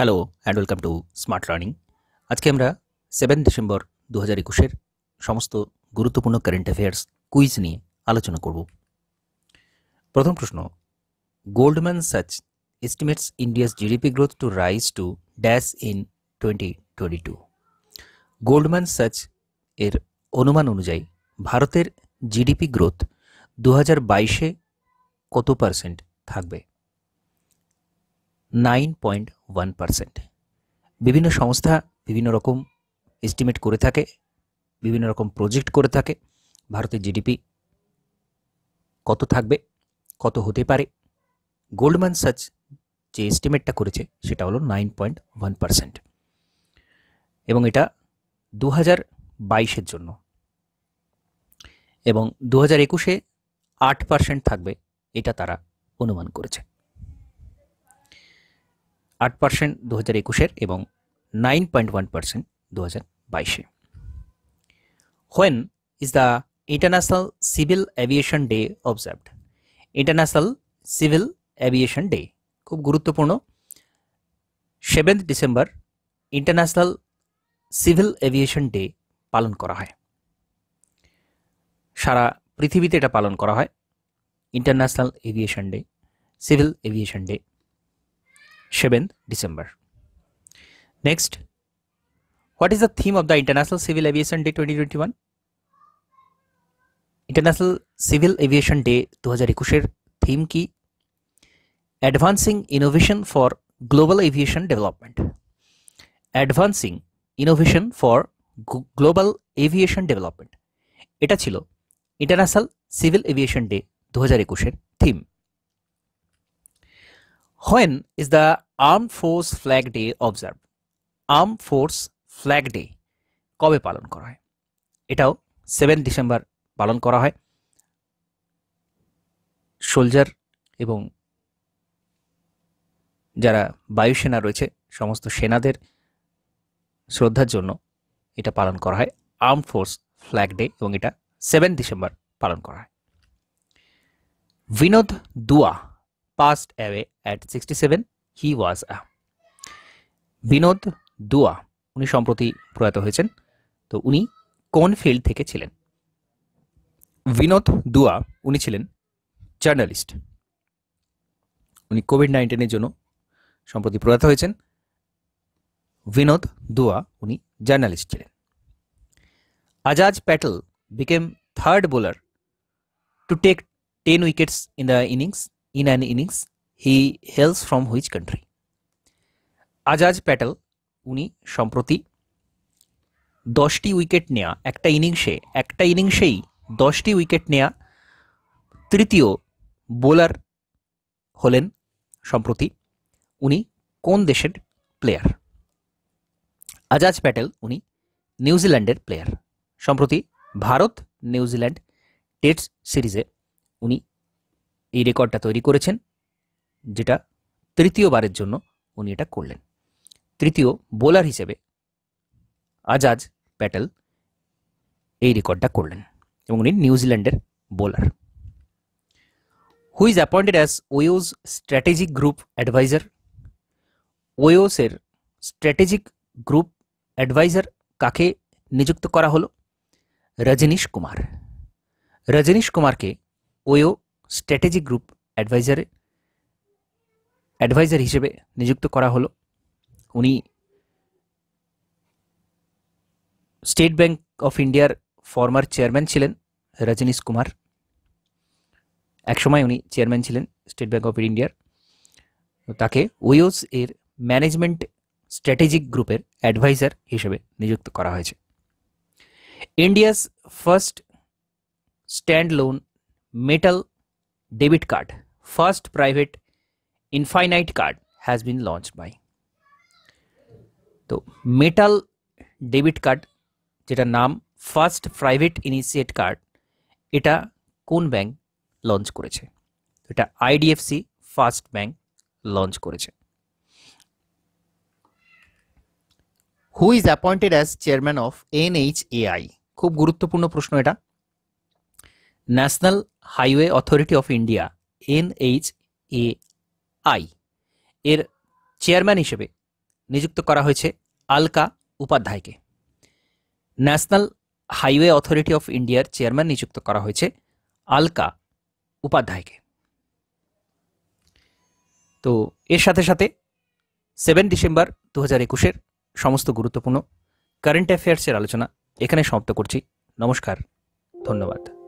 Hello and welcome to smart learning আজকে আমরা seven December দু হাজার একুশের সমস্ত গুরুত্বপূর্ণ কারেন্ট অ্যাফেয়ার্স কুইজ নিয়ে আলোচনা করব প্রথম প্রশ্ন Goldman Sachs estimates India's GDP growth to rise to dash in twenty twenty two Goldman Sachs এর অনুমান অনুযায়ী ভারতের জিডিপি গ্রোথ দু হাজার বাইশে কত পার্সেন্ট থাকবে নাইন পয়েন্ট ওয়ান পার্সেন্ট বিভিন্ন সংস্থা বিভিন্ন রকম এস্টিমেট করে থাকে বিভিন্ন রকম প্রজেক্ট করে থাকে ভারতের জিডিপি কত থাকবে কত হতে পারে গোল্ডম্যান সাচ যে এস্টিমেটটা করেছে সেটা হলো নাইন পয়েন্ট ওয়ান পার্সেন্ট এবং এটা দু হাজার বাইশের জন্য এবং দু হাজার একুশে আট পার্সেন্ট থাকবে এটা তারা অনুমান করেছে আট পার্সেন্ট দু হাজার একুশের এবং নাইন পয়েন্ট ওয়ান পার্সেন্ট দু হাজার বাইশে when is the international civil aviation day observed international civil aviation day খুব গুরুত্বপূর্ণ seventh December international civil aviation day পালন করা হয় সারা পৃথিবীতে এটা পালন করা হয় international aviation day civil aviation day seven December next what is the theme of the international civil aviation day twenty twenty one international civil aviation day দু হাজার একুশের থিম কি advancing innovation for global aviation development advancing innovation for global aviation development এটা ছিল international civil aviation day দু হাজার একুশের theme When is the arm force flag day observe arm force flag day কবে পালন করা হয় এটাও সেভেন ডিসেম্বর পালন করা হয় সোলজার এবং যারা বায়ুসেনা রয়েছে সমস্ত সেনাদের শ্রদ্ধার জন্য এটা পালন করা হয় আর্ম ফোর্স ফ্ল্যাগ ডে এবং এটা সেভেন ডিসেম্বর পালন করা হয় বিনোদ দুয়া passed away at 67. He was a Binod দুয়া উনি সম্প্রতি প্রয়াত হয়েছেন তো উনি কোন ফিল্ড থেকে ছিলেন বিনোদ দুয়া উনি ছিলেন জার্নালিস্ট উনি কোভিড নাইন্টিনের জন্য সম্প্রতি প্রয়াত হয়েছেন বিনোদ দুয়া উনি জার্নালিস্ট ছিলেন Ajaz Patel became third bowler to take ten wickets in the innings in an innings he hails from which country Ajaz Patel উনি সম্প্রতি দশটি উইকেট নেয়া একটা ইনিংসে একটা ইনিংসেই দশটি উইকেট নেয়া তৃতীয় বোলার হলেন সম্প্রতি উনি কোন দেশের প্লেয়ার আজাজ প্যাটেল উনি নিউজিল্যান্ডের প্লেয়ার সম্প্রতি ভারত নিউজিল্যান্ড টেস্ট সিরিজে উনি এই রেকর্ডটা তৈরি করেছেন যেটা তৃতীয়বারের জন্য উনি এটা করলেন তৃতীয় বোলার হিসেবে আজাজ প্যাটেল এই রেকর্ডটা করলেন এবং উনি নিউজিল্যান্ডের bowler who is appointed as OYO's strategic group advisor ওয়োসের স্ট্র্যাটেজিক গ্রুপ অ্যাডভাইজার কাকে নিযুক্ত করা হলো রজনীশ কুমার রজনীশ কুমারকে ওয়ো স্ট্র্যাটেজিক গ্রুপ অ্যাডভাইজারে অ্যাডভাইজার হিসেবে নিযুক্ত করা হলো উনি স্টেট ব্যাংক অফ ইন্ডিয়ার ফর্মার চেয়ারম্যান ছিলেন রজনীশ কুমার একসময় উনি চেয়ারম্যান ছিলেন স্টেট ব্যাংক অফ ইন্ডিয়ার তাকে ওয়োস এর ম্যানেজমেন্ট স্ট্র্যাটেজিক গ্রুপের অ্যাডভাইজার হিসেবে নিযুক্ত করা হয়েছে India's first standalone metal debit card, first private infinite card has been launched by তো মেটাল ডেবিট কার্ড যেটা নাম ফার্স্ট প্রাইভেট ইনিশিয়েট কার্ড এটা কোন ব্যাংক লঞ্চ করেছে এটা আইডিএফসি ফার্স্ট ব্যাংক লঞ্চ করেছে who is appointed as chairman of NHAI খুব গুরুত্বপূর্ণ প্রশ্ন এটা national highway authority of India H A I এর চেয়ারম্যান হিসেবে নিযুক্ত করা হয়েছে আলকা উপাধ্যায়কে ন্যাশনাল হাইওয়ে অথরিটি অফ ইন্ডিয়ার চেয়ারম্যান নিযুক্ত করা হয়েছে আলকা উপাধ্যায়কে তো এর সাথে সাথে সেভেন ডিসেম্বর দু হাজার একুশের সমস্ত গুরুত্বপূর্ণ কারেন্ট অ্যাফেয়ার্সের আলোচনা এখানে সমাপ্ত করছি নমস্কার ধন্যবাদ